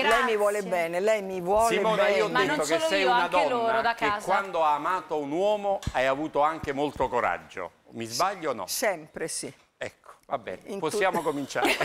Grazie. Lei mi vuole bene, lei mi vuole Simona, bene. Simona, io ho detto che sei io, una donna che quando ha amato un uomo hai avuto anche molto coraggio. Mi sbaglio o no? Sempre sì. Ecco, va bene, In possiamo cominciare. e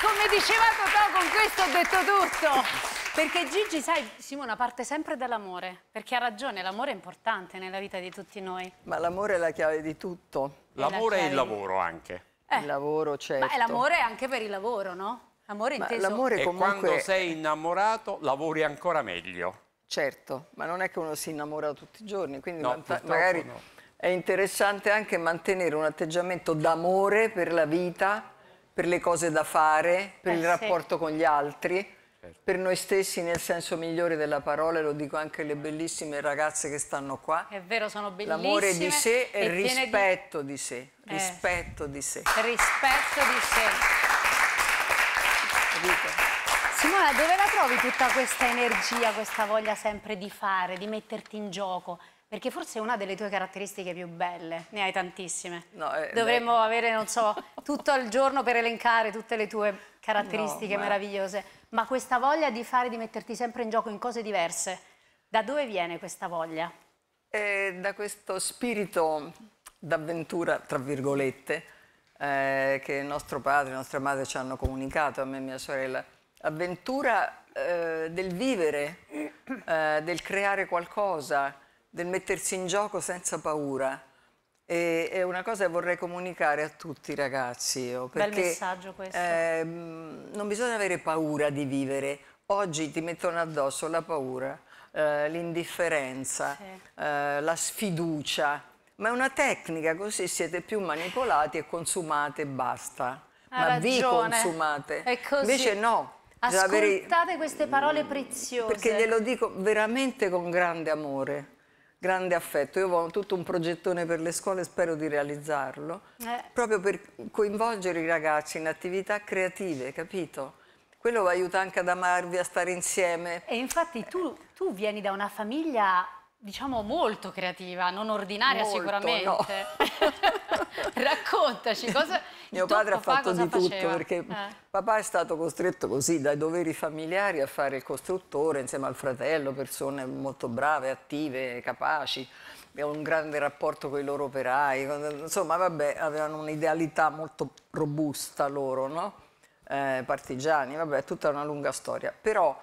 come diceva Totò, con questo ho detto tutto. Perché Gigi, sai, Simona parte sempre dall'amore, perché ha ragione, l'amore è importante nella vita di tutti noi. Ma l'amore è la chiave di tutto. L'amore e la chiave... il lavoro anche. Eh. Il lavoro, certo. Ma l'amore anche per il lavoro, no? Amore inteso. L'amore comunque... quando sei innamorato lavori ancora meglio. Certo, ma non è che uno si innamora tutti i giorni, quindi no, magari no. è interessante anche mantenere un atteggiamento d'amore per la vita, per le cose da fare, per eh, il rapporto con gli altri, certo. per noi stessi nel senso migliore della parola, e lo dico anche alle bellissime ragazze che stanno qua. È vero, sono bellissime. L'amore di sé e, il rispetto di... di sé, eh. rispetto eh. di sé. Rispetto di sé. Simona, dove la trovi tutta questa energia, questa voglia sempre di fare, di metterti in gioco? Perché forse è una delle tue caratteristiche più belle, ne hai tantissime. No, eh, Dovremmo beh. avere, non so, tutto il giorno per elencare tutte le tue caratteristiche no, meravigliose. Ma... ma questa voglia di fare, di metterti sempre in gioco in cose diverse, da dove viene questa voglia? Eh, da questo spirito d'avventura, tra virgolette, eh, che nostro padre e nostra madre ci hanno comunicato, a me e mia sorella avventura eh, del vivere, eh, del creare qualcosa, del mettersi in gioco senza paura. E, è una cosa che vorrei comunicare a tutti i ragazzi. Io, oh, perché, Bel messaggio questo. Eh, non bisogna avere paura di vivere. Oggi ti mettono addosso la paura, eh, l'indifferenza, sì. Eh, la sfiducia. Ma è una tecnica, così siete più manipolati e consumate e basta. Ha Ma ragione. vi consumate. Invece no, Ascoltate queste parole preziose. Perché glielo dico veramente con grande amore grande affetto. Io ho tutto un progettone per le scuole, spero di realizzarlo, eh. proprio per coinvolgere i ragazzi in attività creative, capito? Quello aiuta anche ad amarvi, a stare insieme. E infatti tu, tu vieni da una famiglia diciamo molto creativa, non ordinaria molto, sicuramente. No. Raccontaci cosa Mio padre ha fatto di tutto faceva? perché eh. papà è stato costretto così dai doveri familiari a fare il costruttore insieme al fratello, persone molto brave, attive, capaci un grande rapporto con i loro operai, insomma vabbè avevano un'idealità molto robusta loro, no? eh, partigiani, vabbè tutta una lunga storia, però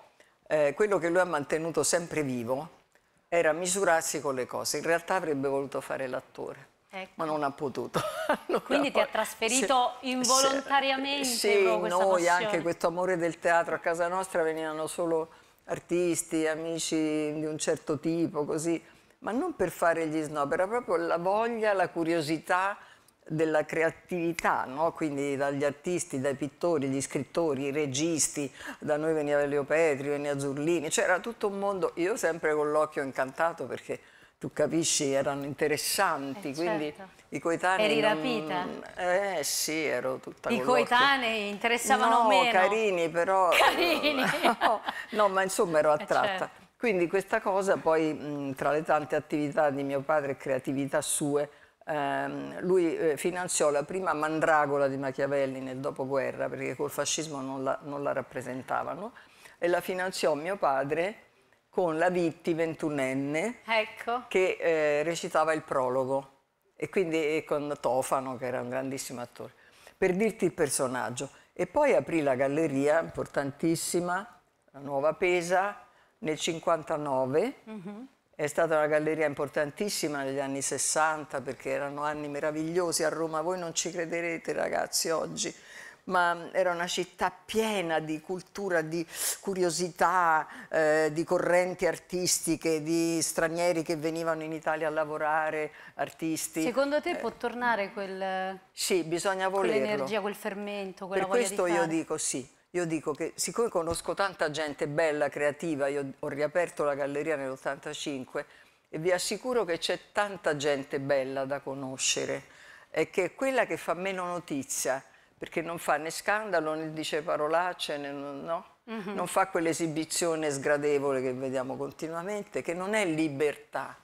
eh, quello che lui ha mantenuto sempre vivo era misurarsi con le cose. In realtà avrebbe voluto fare l'attore. Ecco. ma non ha potuto. allora, Quindi ti ha trasferito se, involontariamente se, sì, noi passione. anche questo amore del teatro a casa nostra venivano solo artisti, amici di un certo tipo, così, ma non per fare gli snob, era proprio la voglia, la curiosità, della creatività, no? quindi dagli artisti, dai pittori, gli scrittori, i registi, da noi veniva Petri, veniva Zurlini, c'era cioè tutto un mondo, io sempre con l'occhio incantato perché tu capisci erano interessanti, eh, quindi certo. i coetanei... Eri rapita? Eh sì, ero tutta I coetanei interessavano no, meno? carini però... Eh, carini! no, no, ma insomma ero eh, attratta. Eh, certo. Quindi questa cosa poi mh, tra le tante attività di mio padre e creatività sue Um, lui eh, finanziò la prima mandragola di Machiavelli nel dopoguerra perché col fascismo non la, non la rappresentavano e la finanziò mio padre con la Vitti ventunenne ecco. che eh, recitava il prologo e quindi e eh, con Tofano che era un grandissimo attore per dirti il personaggio e poi aprì la galleria importantissima la Nuova Pesa nel 59 mm -hmm è stata una galleria importantissima negli anni 60 perché erano anni meravigliosi a Roma, voi non ci crederete ragazzi oggi, ma era una città piena di cultura, di curiosità, eh, di correnti artistiche, di stranieri che venivano in Italia a lavorare, artisti. Secondo te eh, può tornare quel... Sì, bisogna volerlo. Quell'energia, quel fermento, quella per voglia di fare? Per questo io dico sì, io dico che siccome conosco tanta gente bella, creativa, io ho riaperto la galleria nell'85 e vi assicuro che c'è tanta gente bella da conoscere e che è quella che fa meno notizia, perché non fa né scandalo né dice parolacce, né, no? mm -hmm. non fa quell'esibizione sgradevole che vediamo continuamente, che non è libertà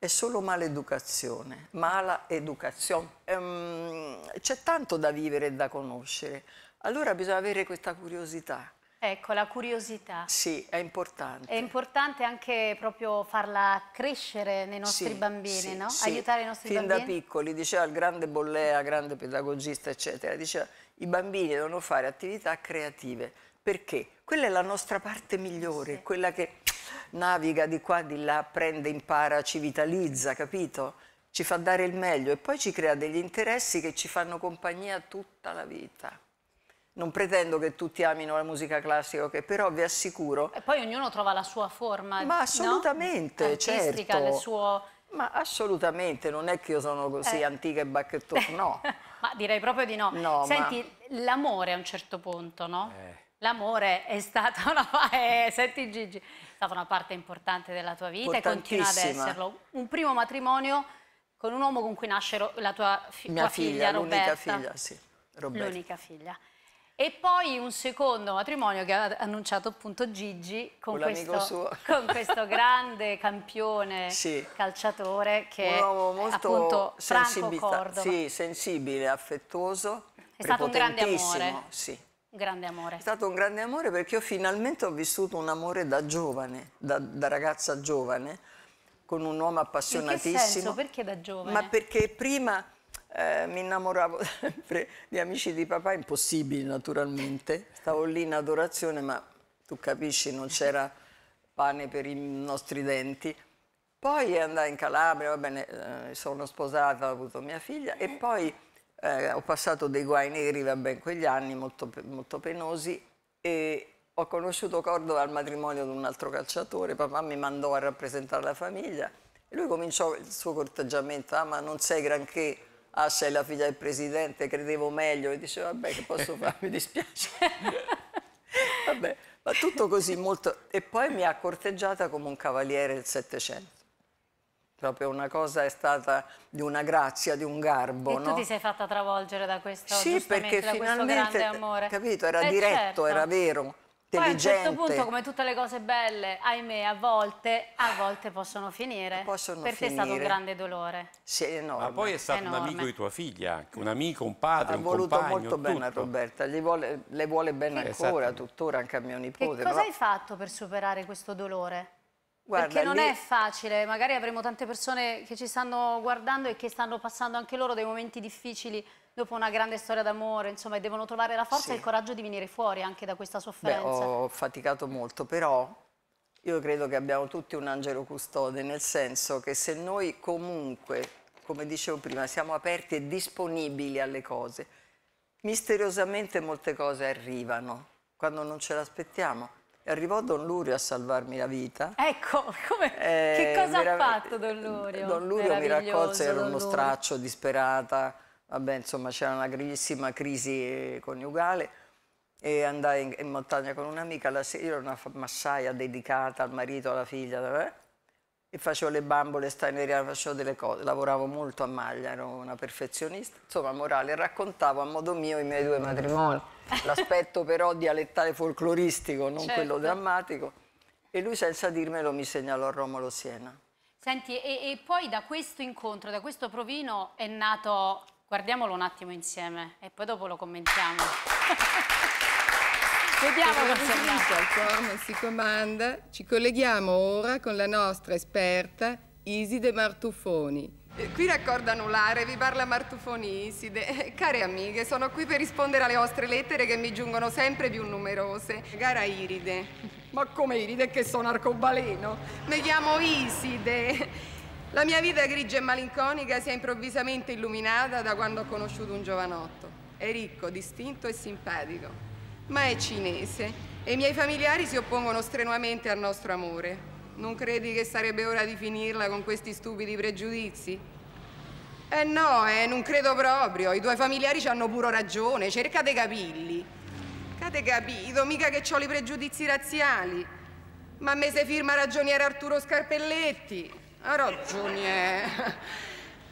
è solo maleducazione, mala educazione. Ehm, c'è tanto da vivere e da conoscere. Allora bisogna avere questa curiosità. Ecco, la curiosità. Sì, è importante. È importante anche proprio farla crescere nei nostri sì, bambini, sì, no? Sì. Aiutare i nostri fin bambini. Fin da piccoli, diceva il grande Bollea, grande pedagogista, eccetera, diceva i bambini devono fare attività creative. Perché? Quella è la nostra parte migliore, quella che naviga di qua, di là, prende, impara, ci vitalizza, capito? Ci fa dare il meglio e poi ci crea degli interessi che ci fanno compagnia tutta la vita non pretendo che tutti amino la musica classica, che però vi assicuro... E poi ognuno trova la sua forma, Ma assolutamente, no? Artistica, certo. Suo... Ma assolutamente, non è che io sono così eh. antica e bacchettona, no. ma direi proprio di no. no Senti, ma... l'amore a un certo punto, no? Eh. L'amore è stata una... Eh, senti Gigi, è stata una parte importante della tua vita e continua ad esserlo. Un primo matrimonio con un uomo con cui nasce la tua, fi... Mia tua figlia, figlia Roberta. L'unica figlia, sì. L'unica figlia. E poi un secondo matrimonio che ha annunciato appunto Gigi con, questo, con questo, grande campione sì. calciatore che un uomo molto appunto Franco Cordova. Sì, sensibile, affettuoso, È stato un grande amore. Sì. Un grande amore. È stato un grande amore perché io finalmente ho vissuto un amore da giovane, da, da ragazza giovane, con un uomo appassionatissimo. In che senso? Perché da giovane? Ma perché prima eh, mi innamoravo sempre di amici di papà, impossibili naturalmente, stavo lì in adorazione ma tu capisci non c'era pane per i nostri denti. Poi andai in Calabria, va bene, eh, sono sposata, ho avuto mia figlia e poi eh, ho passato dei guai neri, va bene, quegli anni molto, molto penosi e ho conosciuto Cordova al matrimonio di un altro calciatore, papà mi mandò a rappresentare la famiglia e lui cominciò il suo corteggiamento, ah ma non sei granché, ah sei la figlia del presidente, credevo meglio, e dice vabbè che posso fare, mi dispiace. vabbè, ma tutto così molto... E poi mi ha corteggiata come un cavaliere del Settecento. Proprio una cosa è stata di una grazia, di un garbo. E no? tu ti sei fatta travolgere da questo, sì, perché da finalmente, grande amore. Capito, era eh, diretto, certo. era vero intelligente. Poi a un certo punto, come tutte le cose belle, ahimè, a volte, a volte possono finire. Possono per finire. te è stato un grande dolore. Sì, enorme. Ma poi è stato enorme. un amico di tua figlia, anche, un amico, un padre, ha un compagno. Ha voluto molto tutto. bene a Roberta, vuole, le vuole bene eh, ancora, esatto. tuttora, anche a mio nipote. Che cosa però... hai fatto per superare questo dolore? Guarda, Perché non lì... è facile, magari avremo tante persone che ci stanno guardando e che stanno passando anche loro dei momenti difficili dopo una grande storia d'amore, insomma, devono trovare la forza sì. e il coraggio di venire fuori anche da questa sofferenza. Beh, ho faticato molto, però io credo che abbiamo tutti un angelo custode, nel senso che se noi comunque, come dicevo prima, siamo aperti e disponibili alle cose, misteriosamente molte cose arrivano quando non ce l'aspettiamo. Arrivò Don Lurio a salvarmi la vita. Ecco, come, eh, che cosa ha fatto Don Lurio? Don Lurio mi raccolse, ero uno straccio, disperata, vabbè, insomma, c'era una gravissima crisi eh, coniugale e andai in, in montagna con un'amica la sera, io ero una massaia dedicata al marito, alla figlia, eh? e facevo le bambole staneriane, facevo delle cose, lavoravo molto a maglia, ero una perfezionista, insomma, morale, raccontavo a modo mio i miei due matrimoni, l'aspetto però dialettale folcloristico, non certo. quello drammatico, e lui senza dirmelo mi segnalò a Romolo Siena. Senti, e, e poi da questo incontro, da questo provino è nato Guardiamolo un attimo insieme e poi dopo lo commentiamo. Vediamo cosa Il Alcorno si comanda, ci colleghiamo ora con la nostra esperta Iside Martufoni. Eh, qui raccordo anulare, vi parla Martufoni Iside. Eh, care amiche, sono qui per rispondere alle vostre lettere che mi giungono sempre più numerose. Cara Iride. Ma come Iride che sono arcobaleno? Mi chiamo Iside. La mia vita grigia e malinconica si è improvvisamente illuminata da quando ho conosciuto un giovanotto. È ricco, distinto e simpatico, ma è cinese e i miei familiari si oppongono strenuamente al nostro amore. Non credi che sarebbe ora di finirla con questi stupidi pregiudizi? Eh no, eh, non credo proprio. I tuoi familiari ci hanno pure ragione. Cerca di capirli. Cate capito, mica che ho i pregiudizi razziali. Ma a me se firma ragioniere Arturo Scarpelletti ragione.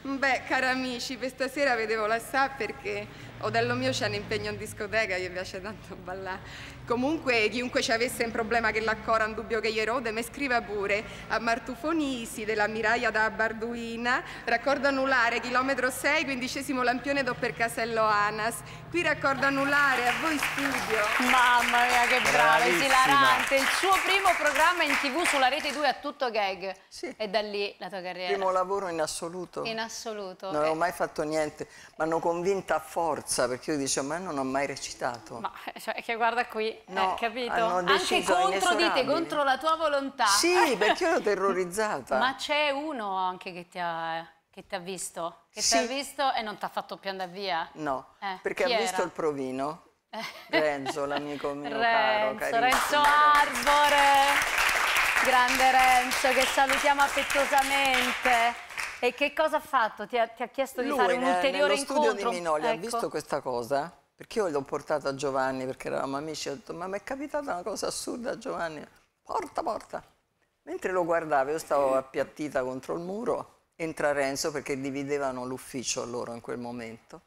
Beh, cari amici, questa sera vedevo la sa perché Odello mio c'è un impegno in discoteca, gli piace tanto ballare. Comunque chiunque ci avesse un problema che l'accora un dubbio che gli erode, mi scriva pure a Martufonisi della Miraglia da Barduina, raccordo anulare, chilometro 6, quindicesimo lampione do per Casello Anas. Qui raccordo anulare, a voi studio. Mamma mia che bravo, esilarante. Il suo primo programma in tv sulla rete 2 a tutto gag. Sì. E da lì la tua carriera. Primo lavoro in assoluto. In assoluto. Non avevo eh. mai fatto niente. Mi hanno convinta a forza perché io dicevo ma non ho mai recitato. Ma eh, cioè, che guarda qui no, eh, capito? Anche contro di te, contro la tua volontà. Sì, perché io l'ho terrorizzata. Ma c'è uno anche che ti ha che ti ha visto? Che sì. ti ha visto e non ti ha fatto più andare via? No, eh, perché ha era? visto il provino. Renzo, l'amico mio Renzo, caro, Renzo Arbore, grande Renzo che salutiamo affettuosamente. E che cosa ha fatto? Ti ha, ti ha chiesto Lui, di fare un ulteriore nello incontro? Lui studio di Minoli ecco. ha visto questa cosa? Perché io l'ho portato a Giovanni, perché eravamo amici, ho detto, ma mi è capitata una cosa assurda a Giovanni, porta, porta. Mentre lo guardavo, io stavo appiattita contro il muro, entra Renzo perché dividevano l'ufficio loro in quel momento.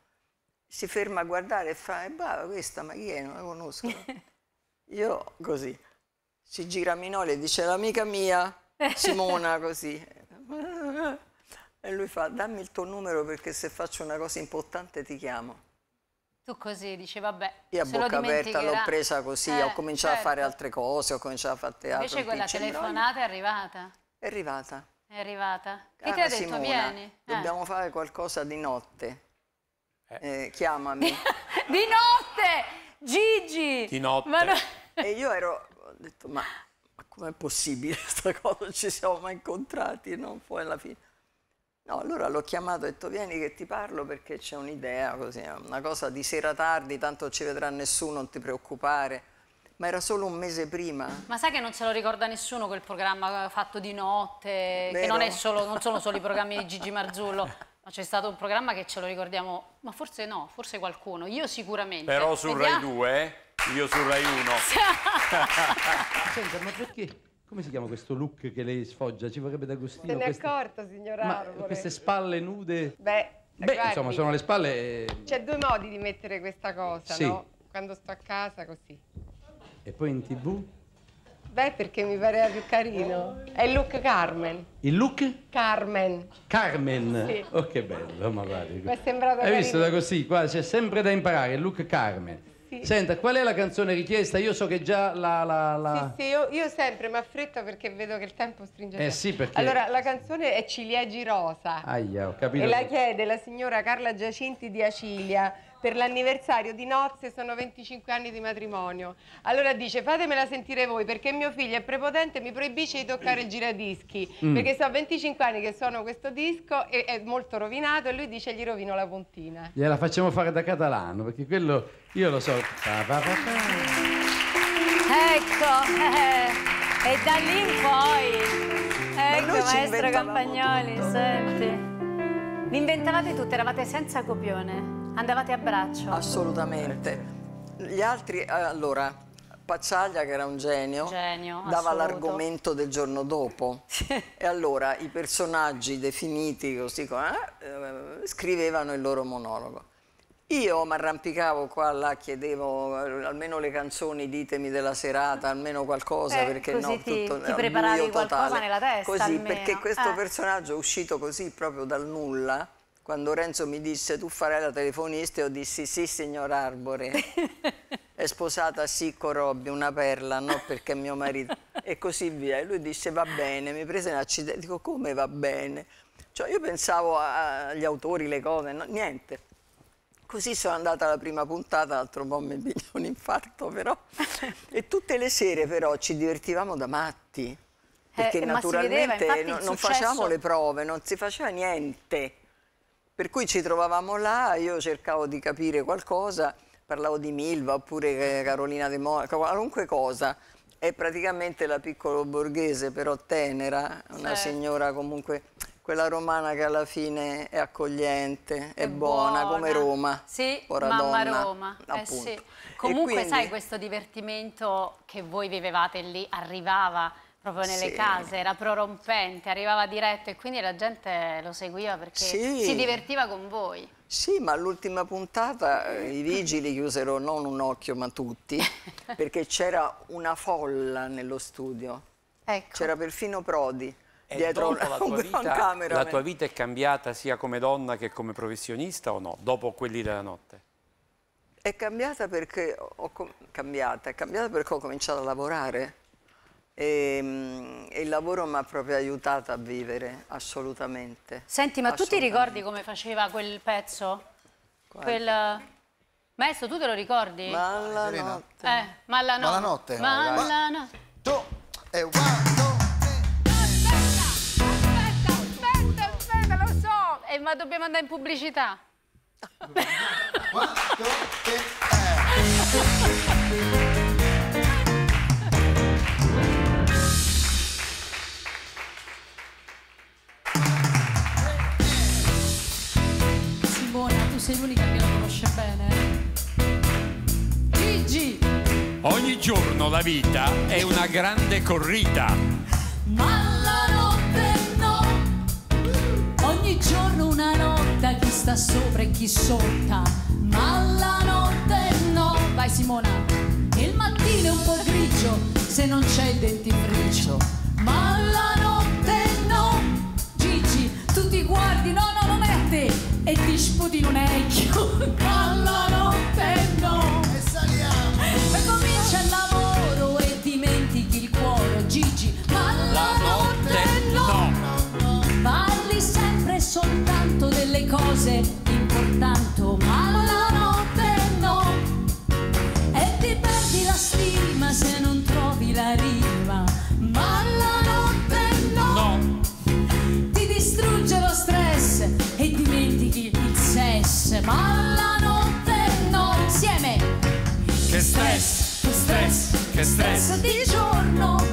Si ferma a guardare e fa, e eh, brava questa, ma chi è? Non la conosco. io così, si gira a Minoli e dice, l'amica mia, Simona, così. E lui fa, dammi il tuo numero perché se faccio una cosa importante ti chiamo tu così dici vabbè io a bocca aperta l'ho presa così eh, ho cominciato certo. a fare altre cose ho cominciato a fare teatro invece quella telefonata è arrivata è arrivata è arrivata che ti ha detto Simona, vieni eh. dobbiamo eh. fare qualcosa di notte eh, eh chiamami di notte Gigi di notte no... e io ero ho detto ma, ma com'è possibile questa cosa Non ci siamo mai incontrati non poi alla fine No, allora l'ho chiamato e ho detto vieni che ti parlo perché c'è un'idea così, una cosa di sera tardi, tanto ci vedrà nessuno, non ti preoccupare. Ma era solo un mese prima. Ma sai che non se lo ricorda nessuno quel programma eh, fatto di notte, Vero? che non, solo, non sono solo i programmi di Gigi Marzullo, ma c'è stato un programma che ce lo ricordiamo, ma forse no, forse qualcuno, io sicuramente. Però su Rai 2, io su Rai 1. Senta, ma perché? Come si chiama questo look che lei sfoggia? Ci vorrebbe D'Agostino. Se ne è queste... accorto, signor Ma Arvore. queste spalle nude... Beh, Beh guardi, insomma, sono le spalle... Eh, c'è due modi di mettere questa cosa, sì. no? Quando sto a casa, così. E poi in tv? Beh, perché mi pareva più carino. È il look Carmen. Il look? Carmen. Carmen? Sì. Oh, che bello, ma guardi. Mi è sembrato Hai carino. visto da così, qua c'è sempre da imparare, il look Carmen sì. Senta, qual è la canzone richiesta? Io so che già la... la, la... Sì, sì, io, io sempre mi affretto perché vedo che il tempo stringe. Eh sì, perché... Allora, la canzone è Ciliegi Rosa. Aia, ho capito. E la chiede la signora Carla Giacinti di Acilia per l'anniversario di nozze sono 25 anni di matrimonio. Allora dice fatemela sentire voi perché mio figlio è prepotente e mi proibisce di toccare il giradischi mm. perché so 25 anni che suono questo disco e è molto rovinato e lui dice gli rovino la puntina. Gliela facciamo fare da catalano perché quello io lo so. Ecco, eh, e da lì in poi. Ecco, maestro Campagnoli, senti. Vi inventavate eravate senza copione. Andavate a braccio? Assolutamente. Gli altri, eh, allora, Pazzaglia che era un genio, genio dava l'argomento del giorno dopo e allora i personaggi definiti così eh, scrivevano il loro monologo. Io mi arrampicavo qua, là, chiedevo eh, almeno le canzoni, ditemi della serata, almeno qualcosa, eh, perché no, ti, tutto ti preparavi qualcosa totale. nella testa. Così, almeno. perché questo eh. personaggio uscito così proprio dal nulla, quando Renzo mi disse tu farai la telefonista, io dissi sì signor Arbore, è sposata Sicco Robbi, una perla, no perché mio marito, e così via. E lui disse va bene, mi prese in accidente, dico come va bene? Cioè io pensavo agli autori, le cose, no, niente. Così sono andata alla prima puntata, l'altro po' mi pigliò un infarto però. e tutte le sere però ci divertivamo da matti, eh, perché eh, naturalmente vedeva, non, non facevamo le prove, non si faceva niente per cui ci trovavamo là, io cercavo di capire qualcosa, parlavo di Milva oppure eh, Carolina De Monaco, qualunque cosa. È praticamente la piccolo borghese, però tenera, una sì. Certo. signora comunque quella romana che alla fine è accogliente, è, è buona, buona, come Roma. Sì, ora mamma donna, Roma. Eh sì. Comunque quindi... sai questo divertimento che voi vivevate lì arrivava Proprio nelle sì. case, era prorompente, arrivava diretto e quindi la gente lo seguiva perché sì. si divertiva con voi. Sì, ma all'ultima puntata eh, i vigili chiusero non un occhio ma tutti, perché c'era una folla nello studio. Ecco. C'era perfino Prodi. E dietro la tua, vita, la tua vita è cambiata sia come donna che come professionista o no, dopo quelli della notte? È cambiata perché ho, cambiata, è cambiata perché ho cominciato a lavorare e, ehm, e, il lavoro mi ha proprio aiutato a vivere, assolutamente. Senti, ma assolutamente. tu ti ricordi come faceva quel pezzo? Quale? Quel... Eh, maestro, tu te lo ricordi? Ma alla notte. Eh, ma alla no... Tu e one, two, Aspetta, aspetta, aspetta, lo so. Eh, ma dobbiamo andare in pubblicità. One, two, three, sei l'unica che lo conosce bene. Eh? Gigi! Ogni giorno la vita è una grande corrida. Ma la notte no! Ogni giorno una notte chi sta sopra e chi sotto. Ma la notte no! Vai Simona! Il mattino è un po' grigio se non c'è il dentifricio. Ma la notte no! Gigi, tu ti guardi, no, no, non lo te! crispo di lunecchio alla notte no e saliamo e comincia il lavoro e dimentichi il cuore Gigi ma notte no. no parli sempre soltanto delle cose importanti che stress di giorno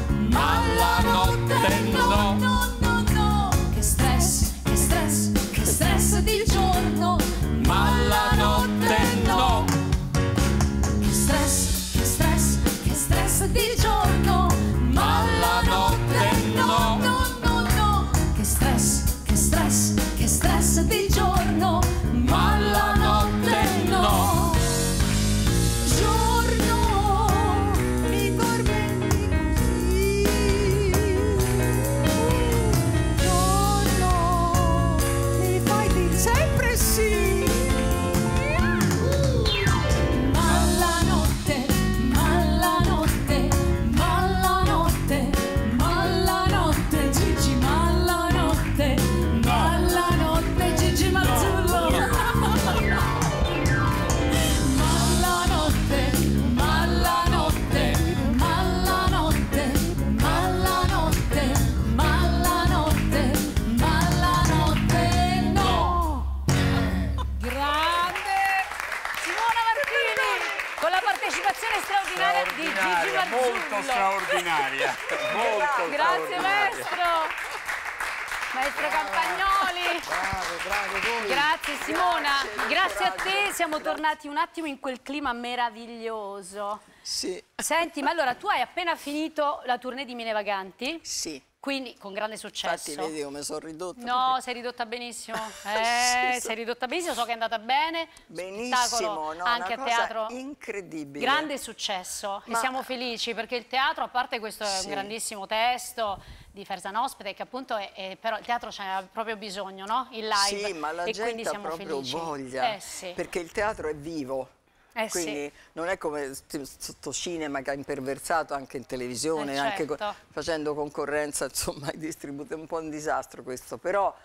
siamo tornati un attimo in quel clima meraviglioso. Sì. Senti, ma allora tu hai appena finito la tournée di Mine Vaganti. Sì. Quindi con grande successo. Infatti vedi come sono ridotta. No, perché... sei ridotta benissimo. Eh, sì, sei ridotta benissimo, so che è andata bene. Benissimo, no, anche a teatro. Incredibile. Grande successo Ma... e siamo felici perché il teatro, a parte questo sì. è un grandissimo testo, di Ferzan Ospite che appunto è, è, però il teatro c'è proprio bisogno no? il live sì ma la e gente ha proprio felici. voglia eh, sì. perché il teatro è vivo eh Quindi sì. non è come sotto cinema che ha imperversato anche in televisione, eh certo. anche co certo. facendo concorrenza insomma ai distributori, è un po' un disastro questo, però